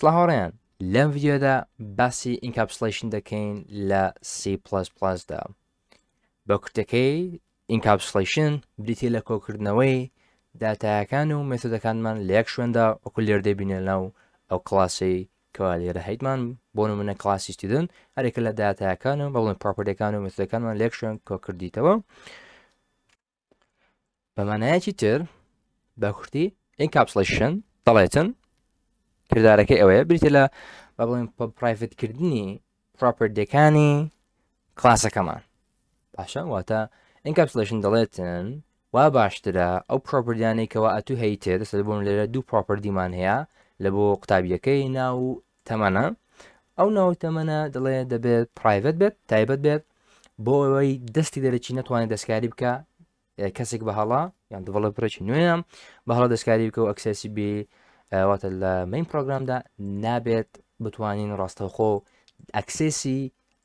سلاهۆڕیان لەم ڤیددیۆدا باسی ئینکاپسلیشن دەکەین لە C++ دا بە کورتەکەی ئینکاپسلیشن بریتێ لە کۆکردنەوەی داتایەکان و مێتودەکانمان لە یەک شوێندا ئۆکولێر دەبینە لەو ئەو کلاسی کەوا لێرە هەیتمان بۆ منە کلاسی ستیدن هەرێکە لە داتایەکان و بەڵێن پراپەردەکان و مێتودەکانمان لەک شوێن کۆکردیتەوە بەمانایەکی تر بە کورتی ئینکاپسلیشن دەڵێتن کردارەکەی ئەوەیە بریتە لە با بڵین پرایفتکردنی پراپردەکانی کلاسەکەمان پاشە واتە ئینکپسلشن دەڵێتن وا باشترە ئەو پراپردیانەی کەەوە ئەتو هەیتێ دەسەر بوون لێرە دوو پراپردیمان هەیە لە بۆ قوتابیەکەی ناو تەمەە ئەو ناو تەمەە دەڵێ دەبێت پرایڤەت بێت تایبەت بێت بۆ ئەوەی دەستی دەرەچی نەتوانێت دەستکاری بکە کەسێک بە هەڵا یان دڵە پرەچی نوێە بە هەڵا دەستکاری بکە و ئەکسسی بێ واتە لە مین پرۆگرامدا نابێت بتوانین ڕاستەوخۆ ئەکسسی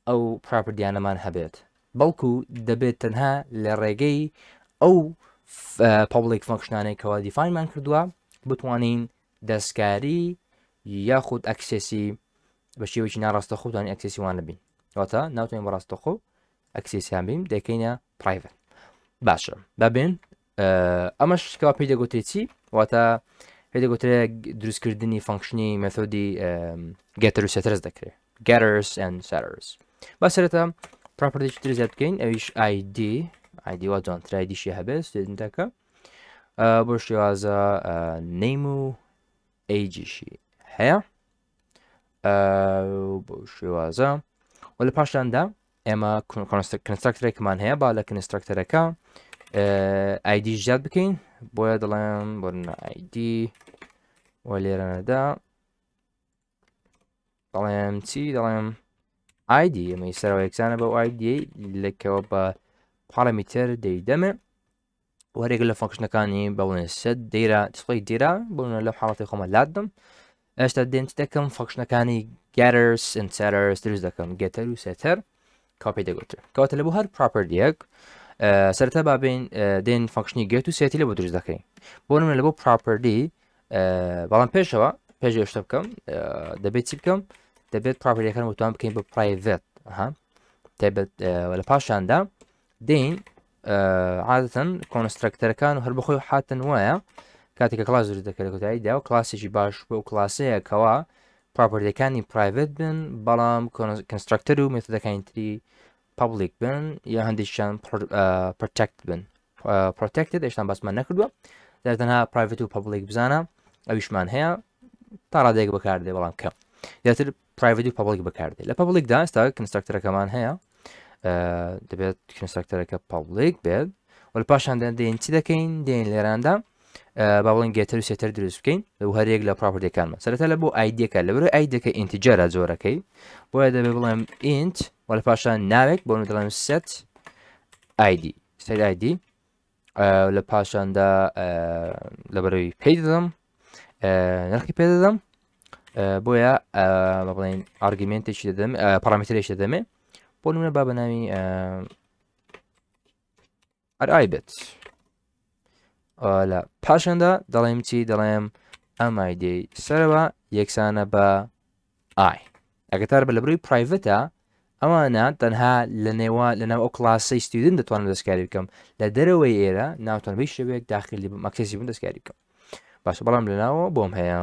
ئەو پراپردیانەمان هەبێت بەڵکو دەبێت تەنها لە ڕێگەی ئەو پبلیک فنکشنانێکەوە دیفاینمان کردووە بتوانین دەستکاری یاخود ئەکسسی بە شێوەی ناڕاستە خوتوانانی ئەکسسیوان بین واتە ناوتوانین بەڕاستە خۆ ئەکسسیان بیم دەکەینە پرایڤن باشە بەبێن ئەمەش کەوا پێی دەگوتێتی واتە هێدە گوترە دروستکردنی فانکشنی مەثۆدی گەتر و سێترس دەکرێت گەرس and سرس با سرەتا id id زیاد بکەین ئەویش آیدی ئایدیوا جوانترایدیشی هەبێت سێدنتەکە بۆ شێوازە نیم و ئەیجیشی هەیە بۆ شێوازە و دا اما ئێمە كمان هيا با لە کنسترکتەرەکە آيدي آه، جات بكين بويا دڵێم بۆنا ئایدی وە لێرەدا دەڵێم چی دەڵێم ئایدی ئەمەی سەرەوە یەکسانە بە ئایدی لەکەوە بە پارەمیتر دەیدەمێ وەرێک لە كاني بەڵێ سە ديرا دسپی ديرا بوونە لو حڵاتی خۆمە لادم ئێستا دێنت دەکەم فەنکشنەکانی گارس سنسەرس دروست دەکەم گەتەر و سێتەر کاپی دەگوتر کەواتە لە هر هەر آه، سرتا بابین آه، دين فەنکشنی گێت و سێتی لە بۆ دروست دەکەین بۆ نمە لە بۆ پراپەردی آه، بەڵام پێشەوە پێش شتە بکەم دەبێت چی بکەم دەبێت پراپەریەکان وتوان بکەین بە پرایڤێت تێبێت لە پاشاندا دین عادەتەن کۆنسترکتەرەکان و هەر بەخۆی حاتن وایە کاتێکە کلاس زوری دەکەوتایدا و کلاسێکی باش بە و کلاسەیەکەوە پراپەردەکانی پرایڤێت بن بالام کنسترکتەر و مێتەدەکانی تری public bin یا هەندێکیان protect بن protected ئێشتان باسمان نەکردووە دەتەنها private و public بزانە ئەویشمان هەیە تا ڕادێک بەکاردێ بەڵام کەم دەتر private و public بەکاردێ لە public دا ئێستا کنسترکتەرەکەمان هەیە دەبێت کنسترکتەرەکە public بێت وەل پاشان دێن چی دەکەین دێن لێراندا باڵین گێتەر و سێتەر دروست بکەین لەو هەرێک لە پراپردەکانمە سەرەتا لە بۆ ئایدەکە لەبرو ئایدەکە ئینتیجارە زۆرەکەی بۆیە دەبێ بڵێم ئینت Mora paŝon naŭdek, bone de la set ID. Set ID. Öyle paşanda e, laboratuvarı peydedim. E, nakip peydedim. E, buraya e, babanın argüment işledim, e, parametre işledim. Bunun babanın e, araybet. Öyle paşanda dalayım çi dalayım MID serva yeksana ba i. Eğer tabi laboratuvarı private'a uh, ئەوانە تەنها لنوا نێوە لە ناو ئەو دست کاری دەتوانم دەستکاری ایرا لە دەرەوەی بیش ناوتانبی یک داخلی مکسیسی دست کاری بن باش بکەم باشە بەڵام لەناوە بۆم هەیە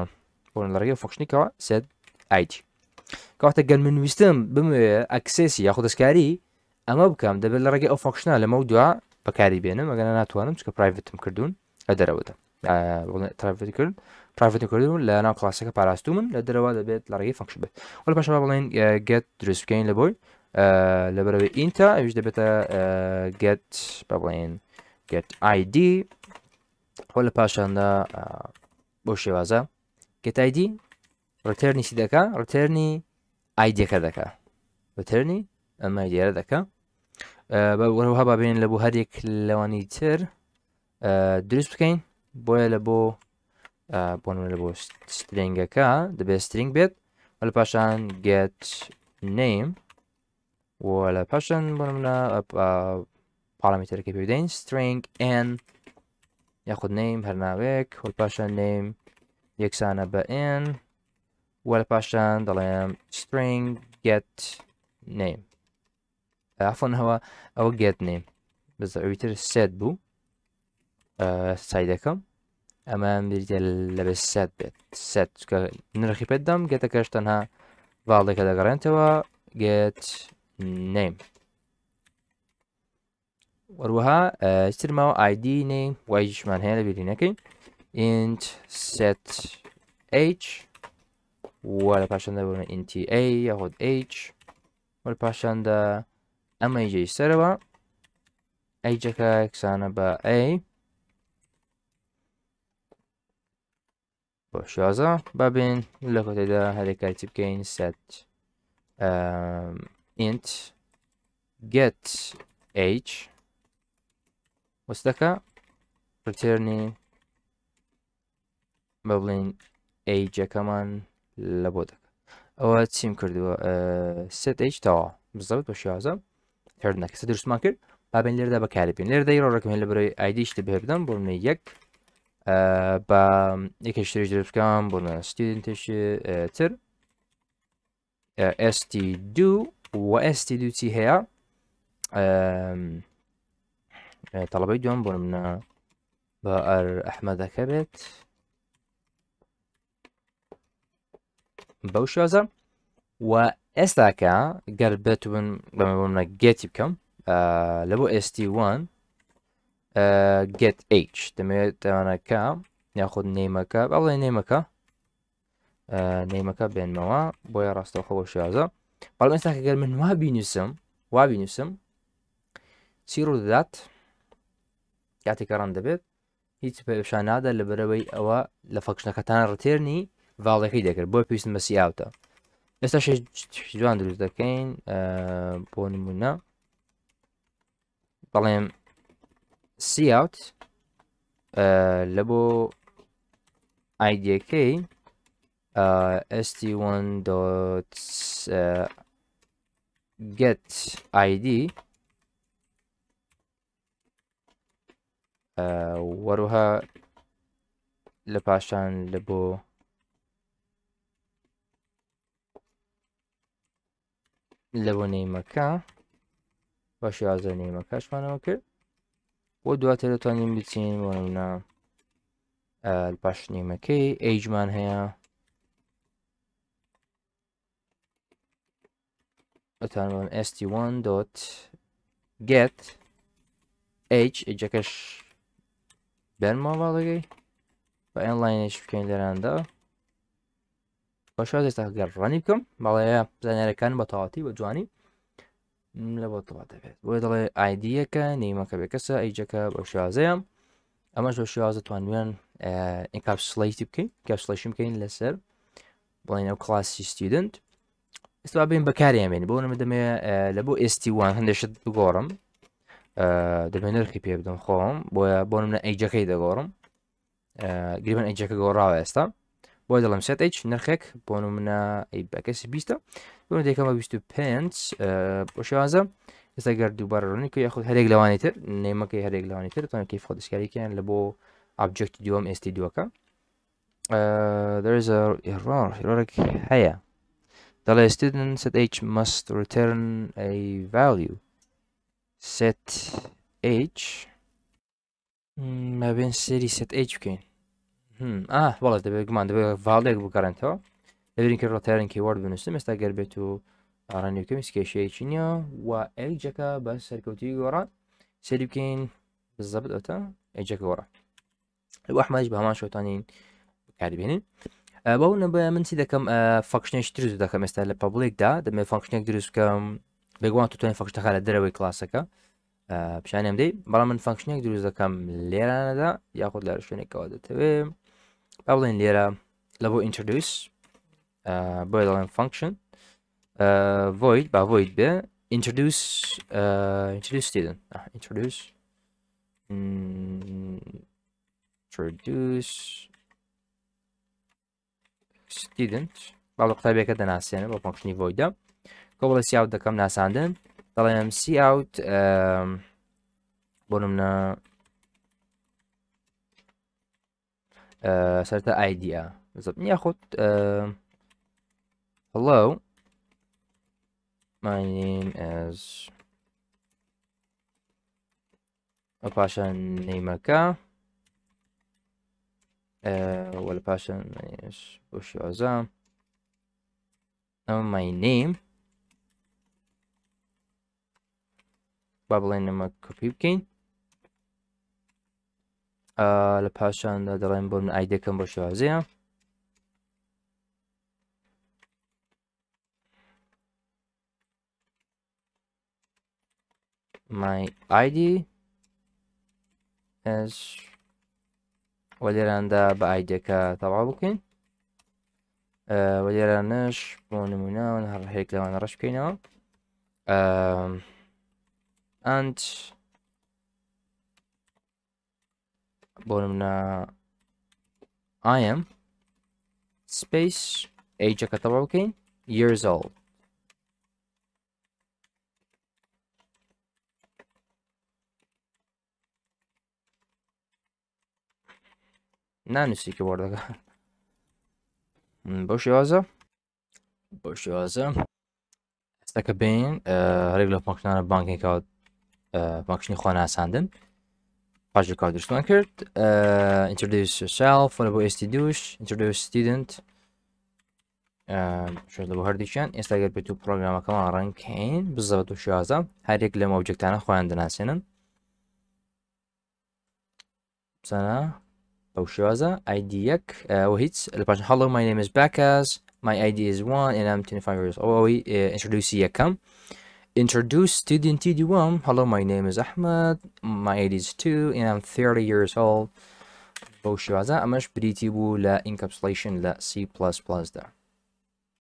بۆن لە ڕێگە فۆکشنیکەوە سێت ئایتی کاتە گل منویستم یا بمێ ئەکسسی یاخود دەستکاری ئەمە بکەم دەبێت لە ڕێگە ئەو فۆکشنا لەمە دوا بەکاری بێنم ئەگەنە ناتوانم چکە پرایڤتم کردوون لە دەرەوەدە ترافيتيكول باراستومن لارغي فانكشن بيت ولا باش جيت لبوي لبروي ايش جيت جيت اي دي ولا باش انا بوشي وازا جيت اي دي ريتيرني سي دكا ريتيرني اي دي كدكا ريتيرني اي دي دكا آه، بين لبو هذيك لواني تر بكين بۆیە لە بۆ بۆن لە بۆ سترنگەکە دەبێت سترنگ بێت لە پاشان گێت نیم و لە پاشان بۆ منە پارامیتەرەکە پێدەین سترنگ ئەن یاخود نیم هەرناوێک هۆ پاشان نیم یەکسانە بە ئێن و لە پاشان دەڵێم سترنگ گێت نیم ئافۆن هەوە ئەوە گێت نیم بزەویتر سێت بوو سایدەکەم ئەمان بریتە سەد بێت سەد نرخی پێدەم گێتە کەش تەنها ڤاڵێکە دەگەڕێنتەوە گێت نیم وەروەها چرماوە آیدی نیم وای ژمان هەیە لە بینەکەی int set h وە لە پاشاندا بوون inTA یاخود h وە پاشاندا ئەمە جێی سەرەوە ئەیجەکە کسانە بە ئەی باش لازم ببین لکت ده حرکتی که این set um, int get age وستكا returning ببلين age كمان لبودك او تسيم كردوا uh, set age تاع بالضبط باش لازم تعرضنا كسدرس ماكر بابين لردا بكالبين لردا يرى رقم هلا بري ايدي اشتبه بدن برمي يك آه، آه، آه، بە یەکێشتری جربکان بۆ ستیدنتێشی تر ئستی دو و ئستی تی هیا طلبه دوام بنا منە با ار ئەحمەدەکە بێت بەو شازە و استاکا گەر بێت بن بەمە بۆ منە وان get H دەمێتوانەکە یاخود نەیمەکە بەڵێ نێمەکە نەیمەکە بێنمەوە بۆیە ڕاستەوخەوە شازە بەڵام ئێستا کە گەر من وا بینوسم وا بینوسم چی ڕوو دەدات کاتێکە ڕەن دەبێت هیچ پێشان نادا لە بەرەوەی ئەوە لە فەکشنەکەتان ڕتێرنی ڤاڵەکەی دەکرد بۆ پێویستم بەسی ئاوتە ئێستا شجوان دروست دەکەین بۆ نمونە بەڵێم cout uh, Lebo. idk uh, st1 dot uh, get id uh, lepashan lebo lebo name aka washi name aka shwana okay و دو تا ودواتر تانیم بچین و اینا نمیدونم الباش نیمەکەی ئەیجمان هیا. ئەتانمان st1 دۆت get h بکنی بەرماواڵەکەی بە ئەنلاینش بکەین لەراندا بەشوا دەستا گەڕانی بکەم بەڵەیە زانارەکان بە تاواتی بە جوانی لە بۆ تڵات دەبێت بۆ دەڵێ ئایدیەکە نەیمەکە بێ کەسە ئەیجەکە بە شوازەیە ئەمەش بە شوازە توانوێن ئینکاپسلیتی بکەین کەپسلشم بکەین لەسەر بڵێن ئەو کلاسی ستیدنت ئستا بین بەکارێنێن بۆ نمە دەمێ لە بۆ ئێستیوان هەندێشت بگۆڕم دەبێن نرخی پێ بدەم خۆم بۆە بۆ منە ئەیجەکەی دەگۆڕم گریبن ئەیجەکە گۆڕاوە ئێستا وادلم set h نرخك بونومنا ايباك اس بيستا بونو ديكا ما بيستو بانتس بانس بوشازا استقر دوبارة رونيكو ياخد هريق لوانيتر نيما كي هريق لوانيتر طبعا كيف خد اسكاري كان لبو ابجكت دوام اس تي دوكا there is a error heroic هيا دلا student set h must return a value set h ما بين سيري set h كاين بەڵێ دەبێت گومان دەبێت ڤالێک بگەڕێنەوە دەبین کە ڕۆتارنکی وەرد بنووسم ئێستا گەربێت و ئارانیەکەم کێشەیەکی نییە و ئەیجەکە بە سەرکەوتی گۆڕان سری بکەین زەبت ئەتە ئەیجەکە گۆڕە وەحمەش بە هەمان شوتانین کاربێنین بەو نەبە منسی دەکەم فەکشنێش دروست دەکەم ئێستا لە پبلێکدا دەمێت فەنکشنێک دروستکەم بێگووان تو توێن فەکشتەخە لە دەرەوەی کلاسەکە پیشانێم دەی بەڵام من فەنکشنێک دروست دەکەم لێرانەدا یاخود لە شوێنێکەوە دەتەوێت أولا ليرة لابو introduce uh, boolean function void با void ب introduce introduce student introduce introduce student باڵ قوتابی کە دەناسیێنە بە فۆنکشنی ڤۆیدا کۆڵە سیاوت دەکەم ناساندن دەڵێم سی ئاوت بۆ نمە idea. So بالضبط ناخد hello my name is باشا نيمكا is وش Azam. now my name Babylon Nima Kopipkin لە پاشاندا دەڵێن بۆ من ئایدەکەم بۆ شوازەیە my id is وەلێراندا بە ئایدەکە تەوا بکەین آه، وەلێرانش بۆ نموناون هەڕهەیەک لەوانە ڕش بکەینەوە ئەند bottom na I am space age of Katawakin years old. Nani si orada ga. Hmm, Boş yazı. Boş yazı. Stack a bean. Uh, eh, regular functional banking account. Uh, eh, functional khuana sandin. How's your college Flankert? Uh, introduce yourself. What about institute? Introduce student. شلو هەردیچیان ئێستا گەر بێت و پرۆگرامەکەمان ڕنگکەین بزەوە و شازە هەرێک لە مەوجێکتانە خۆیان دەناسێنن سەە بەو شازە ئایدی یەک هیچ لە پاش هەڵ مای نێمز باکەس مای ئایدیز وان ئێنام تینفاویرس ئەوەوەی ئینترلوسی یەکەم. Introduce student TD1. Hello, my name is Ahmed. My age is 2 and I'm 30 years old. بوش يعزا امش بريتي بو encapsulation la C++ ده